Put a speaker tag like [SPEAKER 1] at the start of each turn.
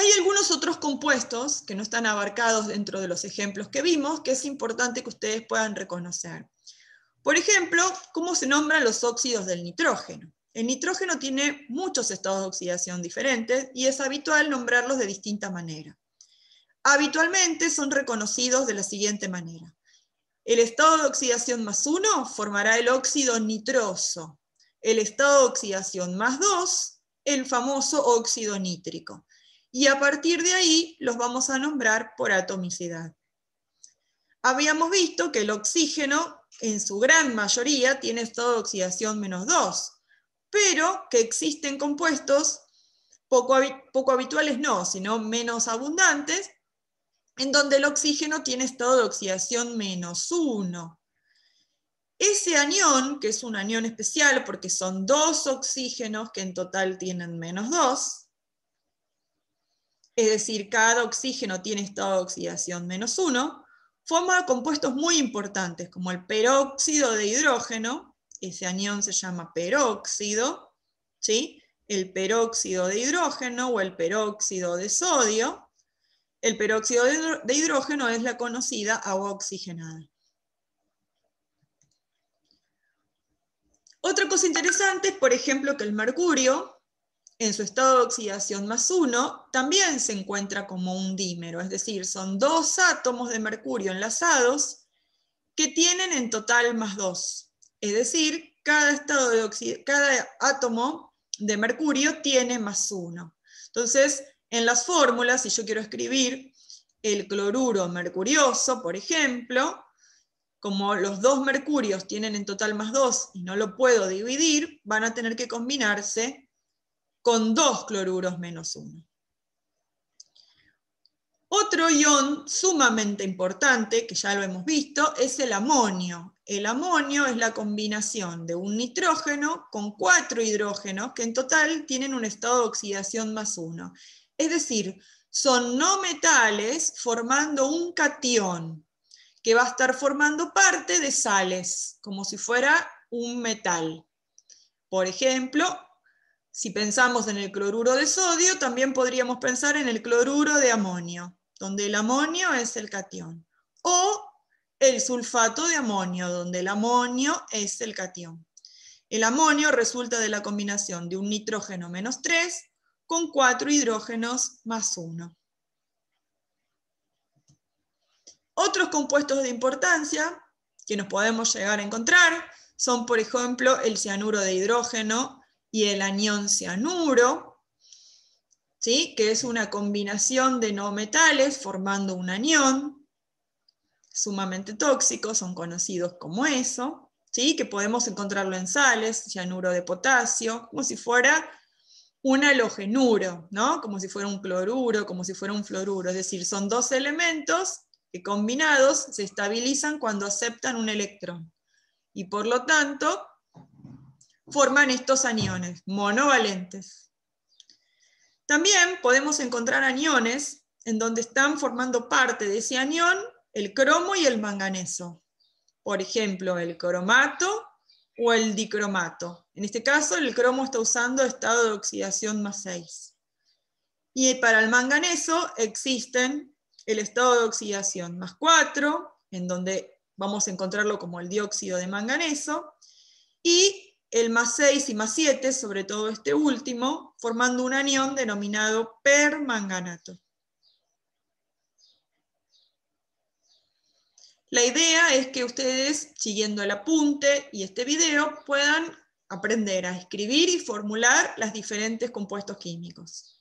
[SPEAKER 1] Hay algunos otros compuestos que no están abarcados dentro de los ejemplos que vimos, que es importante que ustedes puedan reconocer. Por ejemplo, cómo se nombran los óxidos del nitrógeno. El nitrógeno tiene muchos estados de oxidación diferentes y es habitual nombrarlos de distinta manera. Habitualmente son reconocidos de la siguiente manera. El estado de oxidación más uno formará el óxido nitroso. El estado de oxidación más 2, el famoso óxido nítrico y a partir de ahí los vamos a nombrar por atomicidad. Habíamos visto que el oxígeno en su gran mayoría tiene estado de oxidación menos 2, pero que existen compuestos poco, poco habituales, no, sino menos abundantes, en donde el oxígeno tiene estado de oxidación menos 1. Ese anión, que es un anión especial porque son dos oxígenos que en total tienen menos 2, es decir, cada oxígeno tiene estado de oxidación menos uno, forma compuestos muy importantes como el peróxido de hidrógeno, ese anión se llama peróxido, ¿sí? el peróxido de hidrógeno o el peróxido de sodio. El peróxido de hidrógeno es la conocida agua oxigenada. Otra cosa interesante es, por ejemplo, que el mercurio en su estado de oxidación más uno también se encuentra como un dímero, es decir, son dos átomos de mercurio enlazados que tienen en total más dos, Es decir, cada, estado de cada átomo de mercurio tiene más uno. Entonces, en las fórmulas, si yo quiero escribir el cloruro mercurioso, por ejemplo, como los dos mercurios tienen en total más dos y no lo puedo dividir, van a tener que combinarse con dos cloruros menos uno. Otro ion sumamente importante, que ya lo hemos visto, es el amonio. El amonio es la combinación de un nitrógeno con cuatro hidrógenos, que en total tienen un estado de oxidación más uno. Es decir, son no metales formando un catión, que va a estar formando parte de sales, como si fuera un metal. Por ejemplo, si pensamos en el cloruro de sodio, también podríamos pensar en el cloruro de amonio, donde el amonio es el catión. O el sulfato de amonio, donde el amonio es el catión. El amonio resulta de la combinación de un nitrógeno menos 3 con 4 hidrógenos más 1. Otros compuestos de importancia que nos podemos llegar a encontrar son, por ejemplo, el cianuro de hidrógeno y el anión cianuro, ¿sí? que es una combinación de no metales formando un anión, sumamente tóxico, son conocidos como eso, ¿sí? que podemos encontrarlo en sales, cianuro de potasio, como si fuera un halogenuro, ¿no? como si fuera un cloruro, como si fuera un fluoruro, es decir, son dos elementos que combinados se estabilizan cuando aceptan un electrón. Y por lo tanto, forman estos aniones monovalentes. También podemos encontrar aniones en donde están formando parte de ese anión el cromo y el manganeso. Por ejemplo, el cromato o el dicromato. En este caso, el cromo está usando estado de oxidación más 6. Y para el manganeso existen el estado de oxidación más 4, en donde vamos a encontrarlo como el dióxido de manganeso, y el más 6 y más 7, sobre todo este último, formando un anión denominado permanganato. La idea es que ustedes, siguiendo el apunte y este video, puedan aprender a escribir y formular los diferentes compuestos químicos.